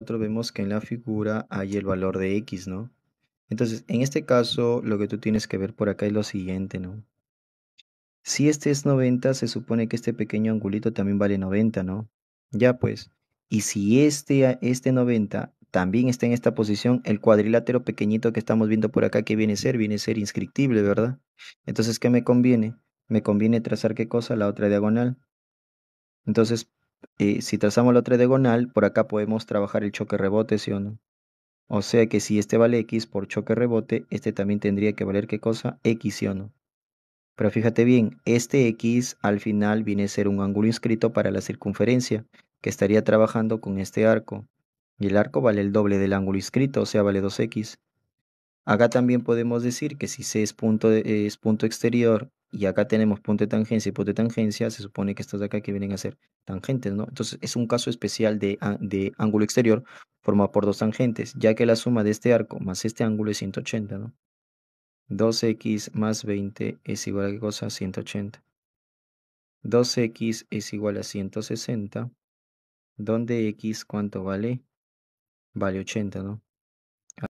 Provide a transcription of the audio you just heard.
nosotros vemos que en la figura hay el valor de X, ¿no? Entonces, en este caso, lo que tú tienes que ver por acá es lo siguiente, ¿no? Si este es 90, se supone que este pequeño angulito también vale 90, ¿no? Ya pues. Y si este, este 90 también está en esta posición, el cuadrilátero pequeñito que estamos viendo por acá, ¿qué viene a ser? Viene a ser inscriptible, ¿verdad? Entonces, ¿qué me conviene? Me conviene trazar qué cosa? La otra diagonal. Entonces, eh, si trazamos la otra diagonal, por acá podemos trabajar el choque rebote, ¿sí o no? O sea que si este vale x por choque rebote, este también tendría que valer qué cosa? x, o no? Pero fíjate bien, este x al final viene a ser un ángulo inscrito para la circunferencia, que estaría trabajando con este arco. Y el arco vale el doble del ángulo inscrito, o sea, vale 2x. Acá también podemos decir que si C es punto, es punto exterior y acá tenemos punto de tangencia y punto de tangencia, se supone que estas de acá que vienen a ser tangentes, ¿no? Entonces es un caso especial de, de ángulo exterior formado por dos tangentes, ya que la suma de este arco más este ángulo es 180, ¿no? 2x más 20 es igual a qué cosa? 180. 2x es igual a 160, ¿Dónde x cuánto vale? Vale 80, ¿no?